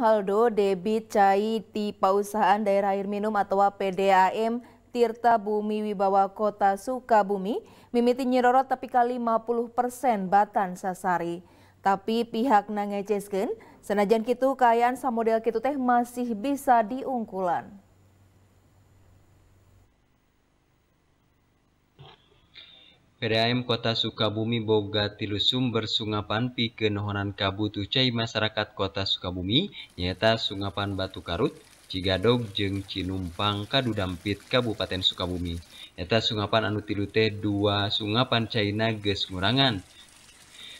Aldo debit cai di Pausahaan Daerah Air Minum atau PDAM Tirta Bumi Wibawa Kota Sukabumi mimiti nyirorot tapi kali 50 persen batan sasari. Tapi pihak nangeceskin, senajan kitu kayaan samodel kitu teh masih bisa diungkulan. kota Sukabumi Boga tilusumbersunggapan Pikennohonan Kabutu Cai masyarakat kota Sukabuminyata Sgapan batukaut Cdog jengcinumpangkadu Dampit Kabupaten Sukabuminyata Sgapan Anu tidur T2 Sunggapan Chinaina Geurangan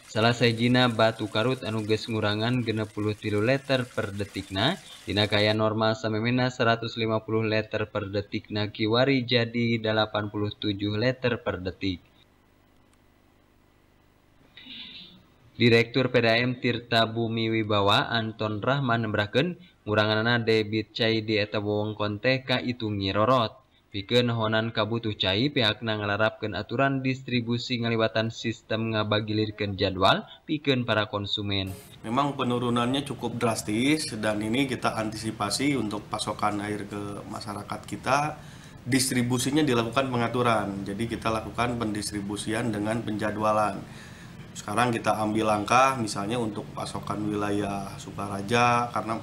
salah selesai Jina batu karut Anugesurangan gene 10 ti letter per detik nah Diayaa norma sampai Mina 150 l per detik Nagiwari jadi 87 l per detik Direktur PDAM Tirta Bumi Wibawa Anton Rahman nembrahkeun nguranganana debit cai di eta wewengkon teh kaitungi rorot. Pikeun honan kabutuh cai pihakna ngalarapkeun aturan distribusi ngaliwatan sistem ngabagilirkeun jadwal pikeun para konsumen. Memang penurunannya cukup drastis dan ini kita antisipasi untuk pasokan air ke masyarakat kita distribusinya dilakukan pengaturan. Jadi kita lakukan pendistribusian dengan penjadwalan sekarang kita ambil langkah misalnya untuk pasokan wilayah Sukaraja karena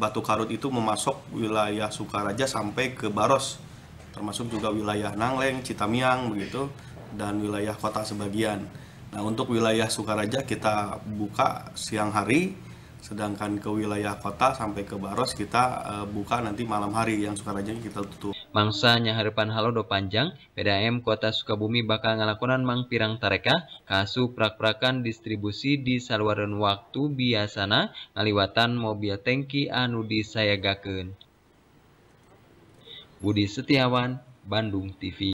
batu karut itu memasok wilayah Sukaraja sampai ke Baros termasuk juga wilayah Nangleng, Citamiang begitu dan wilayah kota sebagian. Nah, untuk wilayah Sukaraja kita buka siang hari sedangkan ke wilayah kota sampai ke Baros kita eh, buka nanti malam hari yang Sukaraja kita tutup mangsanya harapan halodo panjang, PDAM Kota Sukabumi bakal ngalakonan mang pirang tareka, kasu prak-prakan distribusi di saluran waktu biasana ngaliwatan mobil tangki anu di disayagakeun. Budi Setiawan, Bandung TV